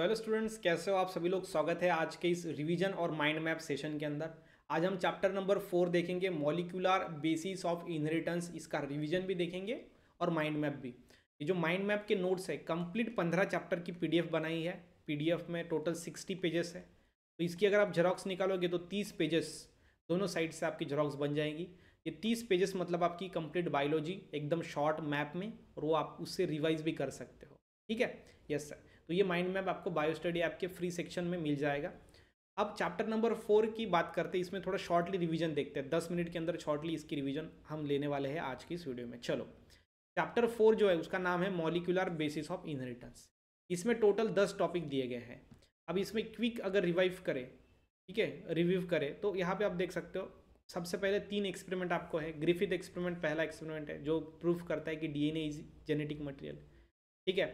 तो hello students कैसे हो आप सभी लोग स्वागत है आज के इस रिवीजन और माइंड मैप सेशन के अंदर आज हम चैप्टर नंबर फोर देखेंगे मॉलिक्यूलर बेसिस ऑफ इनहेरिटेंस इसका रिवीजन भी देखेंगे और माइंड मैप भी ये जो माइंड मैप के नोट्स है कंप्लीट पंद्रह चैप्टर की पीडीएफ बनाई है पीडीएफ में टोटल सिक्सटी पेजेस है तो इसकी अगर आप जेरोक्स निकालोगे तो तीस पेजेस दोनों साइड से आपकी जेरोक्स बन जाएंगी ये तीस पेजेस मतलब आपकी कंप्लीट बायोलॉजी एकदम शॉर्ट मैप में और वो आप उससे रिवाइज भी कर सकते हो ठीक है यस सर तो ये माइंड मैप आपको बायो स्टडी ऐप के फ्री सेक्शन में मिल जाएगा अब चैप्टर नंबर फोर की बात करते हैं इसमें थोड़ा शॉर्टली रिवीजन देखते हैं दस मिनट के अंदर शॉर्टली इसकी रिवीजन हम लेने वाले हैं आज की इस वीडियो में चलो चैप्टर फोर जो है उसका नाम है मॉलिकुलर बेसिस ऑफ इनहेरिटेंस इसमें टोटल दस टॉपिक दिए गए हैं अब इसमें क्विक अगर रिवाइव करें ठीक है रिव्यू करें तो यहाँ पर आप देख सकते हो सबसे पहले तीन एक्सपेरिमेंट आपको है ग्रिफिथ एक्सपेरिमेंट पहला एक्सपेरिमेंट है जो प्रूफ करता है कि डीएनए इज जेनेटिक मटेरियल ठीक है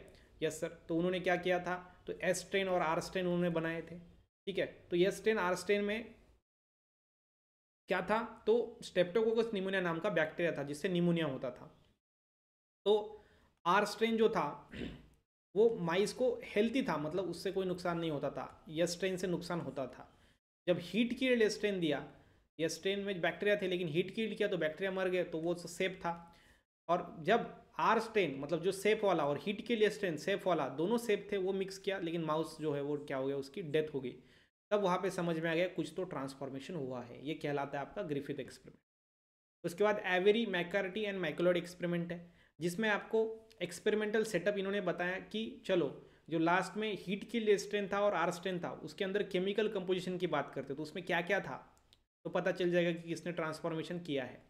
यस सर तो उन्होंने क्या किया था तो एस ट्रेन और आर स्ट्रेन उन्होंने बनाए थे ठीक है तो यस ट्रेन आर स्ट्रेन में क्या था तो स्टेप्टोकोकस निमोनिया नाम का बैक्टीरिया था जिससे निमोनिया होता था तो आर स्ट्रेन जो था वो माइस को हेल्थी था मतलब उससे कोई नुकसान नहीं होता था यस स्ट्रेन से नुकसान होता था जब हीट कील्ड स्ट्रेन दिया यस्ट्रेन में बैक्टीरिया थे लेकिन हीट कील्ड किया तो बैक्टीरिया मर गए तो वो सेफ था और जब आर स्ट्रेन मतलब जो सेफ वाला और हीट के लिए स्ट्रेन सेफ वाला दोनों सेफ थे वो मिक्स किया लेकिन माउस जो है वो क्या हो गया उसकी डेथ हो गई तब वहाँ पे समझ में आ गया कुछ तो ट्रांसफॉर्मेशन हुआ है ये कहलाता है आपका ग्रिफिथ एक्सपेरिमेंट उसके बाद Avery McCarty and MacLeod experiment है जिसमें आपको एक्सपेरिमेंटल सेटअप इन्होंने बताया कि चलो जो लास्ट में हीट के लिए स्ट्रेंथ था और आर स्ट्रेंथ था उसके अंदर केमिकल कंपोजिशन की बात करते तो उसमें क्या क्या था तो पता चल जाएगा कि किसने ट्रांसफॉर्मेशन किया है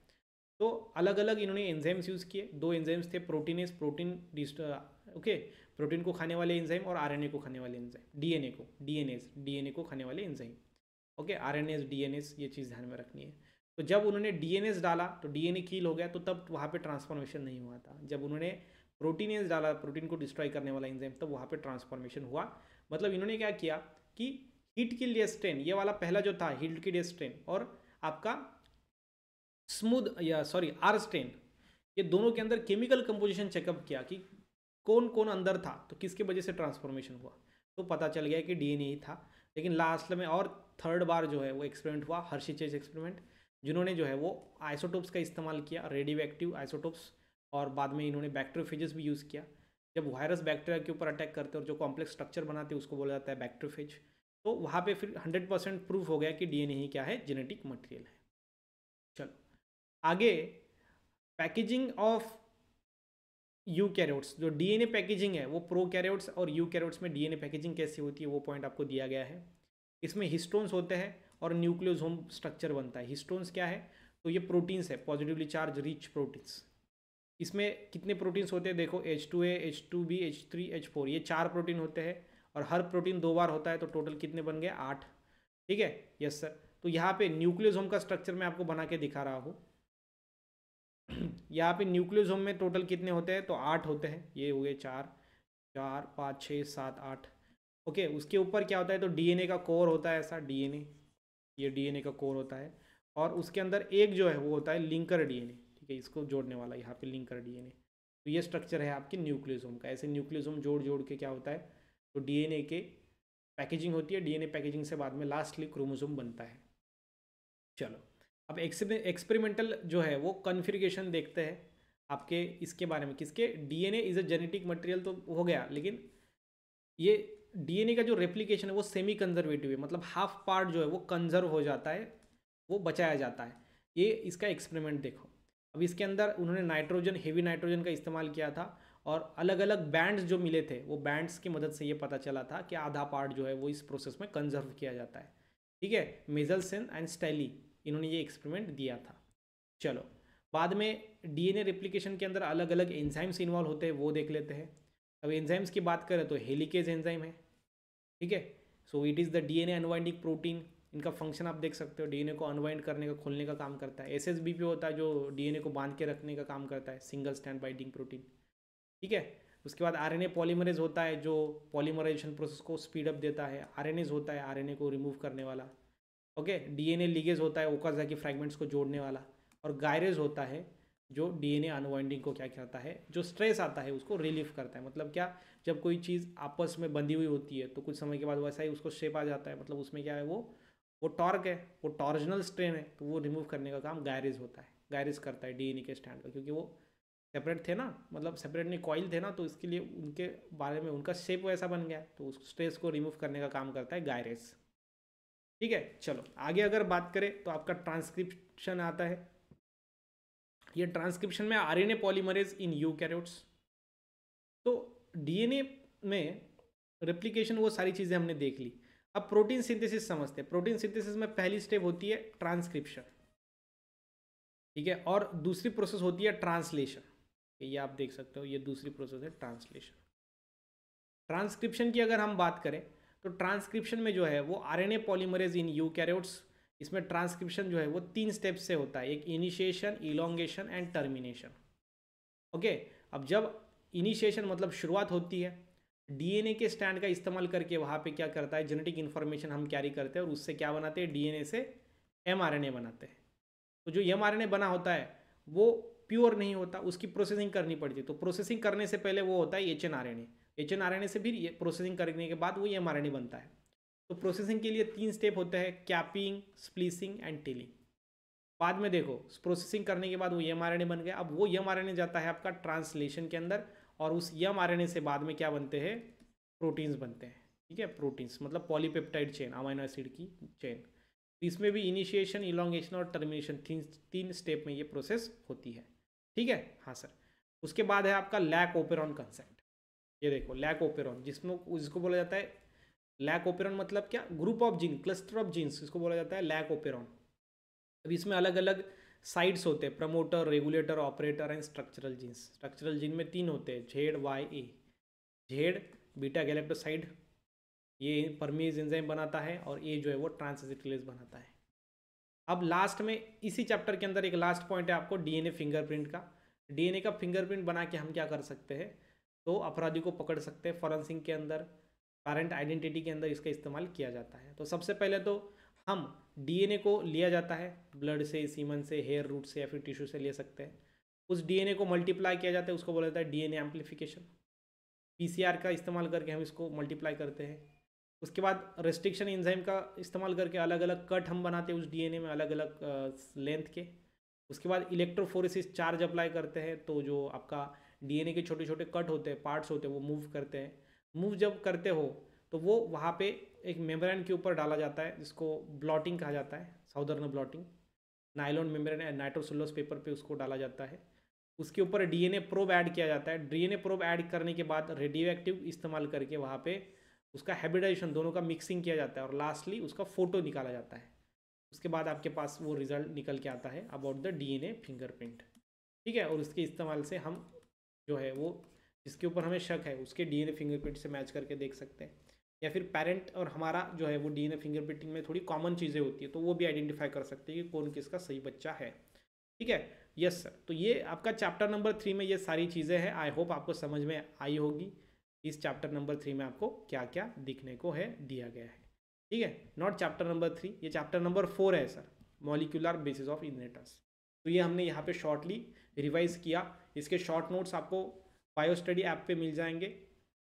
तो अलग अलग इन्होंने एंजाइम्स यूज़ किए दो एंजाइम्स थे प्रोटीनेस प्रोटीन ओके प्रोटीन को खाने वाले एंजाइम और आरएनए को खाने वाले एंजाइम डीएनए को डीएनएस डीएनए को खाने वाले एंजाइम ओके आरएनएस डीएनएस ये चीज़ ध्यान में रखनी है तो जब उन्होंने डीएनएस डाला तो डीएनए कील हो गया तो तब वहाँ पर ट्रांसफॉर्मेशन नहीं हुआ था जब उन्होंने प्रोटीनेस डाला प्रोटीन को डिस्ट्रॉय करने वाला एंजाइम तब वहाँ पे ट्रांसफॉर्मेशन हुआ मतलब इन्होंने क्या किया कि हीट की डेस्ट्रेन ये वाला पहला जो था हीट की डेस्ट्रेन और आपका स्मूद या सॉरी आर स्टेन ये दोनों के अंदर केमिकल कंपोजिशन चेकअप किया कि कौन कौन अंदर था तो किसके वजह से ट्रांसफॉर्मेशन हुआ तो पता चल गया कि डीएनए ही था लेकिन लास्ट में और थर्ड बार जो है वो एक्सपेरिमेंट हुआ हर्षी चेज एक्सपेरिमेंट जिन्होंने जो है वो आइसोटोप्स का इस्तेमाल किया रेडियो एक्टिव आइसोटोप्स और बाद में इन्होंने बैक्टेरियोफेजेस भी यूज़ किया जब वायरस बैक्टीरिया के ऊपर अटैक करते और जो कॉम्प्लेक्स स्ट्रक्चर बनाते उसको बोला जाता है बैक्टेरियोफेज तो वहाँ पर फिर हंड्रेड परसेंट प्रूफ हो गया कि डी ही क्या है जेनेटिक मटेरियल है चलो आगे पैकेजिंग ऑफ यू कैरोट्स जो डीएनए पैकेजिंग है वो प्रो कैरोट्स और यू कैरोट्स में डीएनए पैकेजिंग कैसी होती है वो पॉइंट आपको दिया गया है इसमें हिस्टोन्स होते हैं और न्यूक्लियोजोम स्ट्रक्चर बनता है हिस्टोन्स क्या है तो ये प्रोटीन्स है पॉजिटिवली चार्ज रिच प्रोटीन्स इसमें कितने प्रोटीन्स होते हैं देखो H two A H two B H three H four ये चार प्रोटीन होते हैं और हर प्रोटीन दो बार होता है तो टोटल कितने बन गए आठ ठीक है यस सर तो यहाँ पे न्यूक्लियोसोम का स्ट्रक्चर मैं आपको बना के दिखा रहा हूँ यहाँ पे न्यूक्लियोसोम में टोटल कितने होते हैं तो आठ होते हैं ये हुए चार चार पाँच छः सात आठ ओके उसके ऊपर क्या होता है तो डीएनए का कोर होता है ऐसा डीएनए ये डीएनए का कोर होता है और उसके अंदर एक जो है वो होता है लिंकर डीएनए ठीक है इसको जोड़ने वाला यहाँ पे लिंकर डीएनए तो ये स्ट्रक्चर है आपके न्यूक्लियोसोम का ऐसे न्यूक्लियोसोम जोड़ जोड़ के क्या होता है तो डी के पैकेजिंग होती है डी पैकेजिंग से बाद में लास्टली क्रोमोसोम बनता है चलो अब एक्सपेरिमेंटल जो है वो कन्फिग्रेशन देखते हैं आपके इसके बारे में किसके DNA is a genetic material तो हो गया लेकिन ये डीएनए का जो रेप्लिकेशन है वो सेमी कंजर्वेटिव है मतलब हाफ पार्ट जो है वो कंजर्व हो जाता है वो बचाया जाता है ये इसका एक्सपेरिमेंट देखो अब इसके अंदर उन्होंने नाइट्रोजन हेवी नाइट्रोजन का इस्तेमाल किया था और अलग अलग बैंड्स जो मिले थे वो बैंड्स की मदद से ये पता चला था कि आधा पार्ट जो है वो इस प्रोसेस में कंजर्व किया जाता है ठीक है मेजलसन एंड स्टैली इन्होंने ये एक्सपेरिमेंट दिया था चलो बाद में डीएनए रिप्लिकेशन के अंदर अलग अलग एंजाइम्स इन्वॉल्व होते हैं वो देख लेते हैं अब एंजाइम्स की बात करें तो हेलिकेज एंजाइम है ठीक है so it is the DNA unwinding protein इनका फंक्शन आप देख सकते हो डीएनए को अनवाइंड करने का खोलने का काम करता है एस होता है जो डीएनए को बांध के रखने का काम करता है सिंगल स्टैंड बाइंडिंग प्रोटीन ठीक है उसके बाद आरएनए पॉलीमरेज होता है जो पॉलीमराइजेशन प्रोसेस को स्पीड अप देता है आरएनएज होता है आरएनए को रिमूव करने वाला ओके डीएनए लीगेज होता है की फ्रैगमेंट्स को जोड़ने वाला और गायरेज होता है जो डीएनए अनवाइंडिंग को क्या करता है जो स्ट्रेस आता है उसको रिलीफ करता है मतलब क्या जब कोई चीज़ आपस में बंधी हुई होती है तो कुछ समय के बाद वैसा ही उसको शेप आ जाता है मतलब उसमें क्या है वो वो टॉर्क है वो टॉर्जनल स्ट्रेन है तो वो रिमूव करने का काम गायरेज होता है गायरेज करता है डी के स्टैंड का क्योंकि वो सेपरेट थे ना मतलब सेपरेट नहीं कॉइल थे ना तो इसके लिए उनके बारे में उनका शेप वैसा बन गया तो उस स्ट्रेस को रिमूव करने का काम करता है गायरेज ठीक है चलो आगे अगर बात करें तो आपका ट्रांसक्रिप्शन आता है ये ट्रांसक्रिप्शन में R N A polymerase in eukaryotes तो डीएनए में रेप्लिकेशन वो सारी चीज़ें हमने देख ली अब प्रोटीन सिंथेसिस समझते हैं प्रोटीन सिंथेसिस में पहली स्टेप होती है ट्रांसक्रिप्शन ठीक है और दूसरी प्रोसेस होती है ट्रांसलेशन ये आप देख सकते हो ये दूसरी प्रोसेस है ट्रांसलेशन ट्रांसक्रिप्शन की अगर हम बात करें तो ट्रांसक्रिप्शन में जो है वो आरएनए पॉलीमरेज इन यू इसमें ट्रांसक्रिप्शन जो है वो तीन स्टेप से होता है एक initiation elongation and termination okay अब जब इनिशिएशन मतलब शुरुआत होती है डीएनए के स्टैंड का इस्तेमाल करके वहाँ पे क्या करता है जेनेटिक इन्फॉर्मेशन हम कैरी करते हैं और उससे क्या बनाते हैं डीएनए से एमआरएनए बनाते हैं तो जो एमआरएनए बना होता है वो प्योर नहीं होता उसकी प्रोसेसिंग करनी पड़ती है तो प्रोसेसिंग करने से पहले वो होता है H N R N A H N R N A से फिर ये प्रोसेसिंग करने के बाद वो एम आर एन ए बनता है तो प्रोसेसिंग के लिए तीन स्टेप होते हैं कैपिंग स्प्लीसिंग एंड टेलिंग बाद में देखो प्रोसेसिंग करने के बाद वो एम आर एन ए बन गया अब वो एम आर एन ए जाता है आपका ट्रांसलेशन के अंदर और उस एम आर एन ए से बाद में क्या बनते हैं प्रोटीन्स बनते हैं ठीक है प्रोटीन्स मतलब पॉलीपेप्टाइड चेन अमाइनो एसिड की चेन तो इसमें भी इनिशिएशन इलांगेशन और टर्मिनेशन तीन तीन स्टेप में ये प्रोसेस होती है ठीक है हाँ सर उसके बाद है आपका लैक ओपेरॉन कंसेप्ट ये देखो लैक ओपेरॉन जिसमें जिसको बोला जाता है लैक ओपेरॉन मतलब क्या group of gene cluster of genes इसको बोला जाता है लैक मतलब ओपेरॉन अब इसमें अलग अलग साइड्स होते हैं promoter regulator operator and structural genes structural gene में तीन होते हैं Z Y A Z beta galactosidase ये परमीज एंजाइम बनाता है और ए जो है वो ट्रांसजिटलेस बनाता है अब लास्ट में इसी चैप्टर के अंदर एक लास्ट पॉइंट है आपको डीएनए फिंगरप्रिंट का डीएनए का फिंगरप्रिंट बना के हम क्या कर सकते हैं तो अपराधी को पकड़ सकते हैं फॉरेंसिक के अंदर पेरेंट आइडेंटिटी के अंदर इसका इस्तेमाल किया जाता है तो सबसे पहले तो हम डीएनए को लिया जाता है ब्लड से सीमन से हेयर रूट से या फिर टिश्यू से ले सकते हैं उस डीएनए को मल्टीप्लाई किया जाता है उसको बोला जाता है डीएनए एम्पलीफिकेशन पीसीआर का इस्तेमाल करके हम इसको मल्टीप्लाई करते हैं उसके बाद रेस्ट्रिक्शन इंजाइम का इस्तेमाल करके अलग अलग कट हम बनाते हैं उस डीएनए में अलग अलग लेंथ के उसके बाद इलेक्ट्रोफोरेसिस चार्ज अप्लाई करते हैं तो जो आपका डीएनए के छोटे छोटे कट होते हैं पार्ट्स होते हैं वो मूव करते हैं मूव जब करते हो तो वो वहाँ पे एक मेम्ब्रेन के ऊपर डाला जाता है जिसको ब्लॉटिंग कहा जाता है Southern blotting nylon membrane and nitrocellulose paper पे उसको डाला जाता है उसके ऊपर डीएनए प्रोब ऐड किया जाता है डीएनए प्रोब ऐड करने के बाद रेडियो एक्टिव इस्तेमाल करके वहाँ पर उसका हैबिटाइजेशन दोनों का मिक्सिंग किया जाता है और लास्टली उसका फ़ोटो निकाला जाता है उसके बाद आपके पास वो रिज़ल्ट निकल के आता है अबाउट द डी फिंगरप्रिंट ठीक है और उसके इस्तेमाल से हम जो है वो जिसके ऊपर हमें शक है उसके डीएनए फिंगरप्रिंट से मैच करके देख सकते हैं या फिर पेरेंट और हमारा जो है वो डीएनए फिंगरप्रिंटिंग में थोड़ी कॉमन चीज़ें होती है तो वो भी आइडेंटिफाई कर सकते हैं कि कौन किसका सही बच्चा है ठीक है यस सर तो ये आपका चैप्टर नंबर थ्री में ये सारी चीज़ें हैं आई होप आपको समझ में आई होगी इस चैप्टर नंबर थ्री में आपको क्या क्या दिखने को है दिया गया है ठीक है नॉट चैप्टर नंबर थ्री ये चैप्टर नंबर फोर है sir molecular basis of inheritance तो ये हमने यहाँ पे शॉर्टली रिवाइज किया इसके शॉर्ट नोट्स आपको बायो स्टडी ऐप पे मिल जाएंगे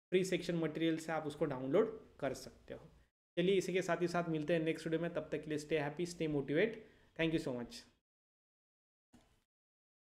फ्री सेक्शन मटेरियल से आप उसको डाउनलोड कर सकते हो चलिए इसी के साथ ही साथ मिलते हैं नेक्स्ट वीडियो में तब तक के लिए stay happy stay motivate thank you so much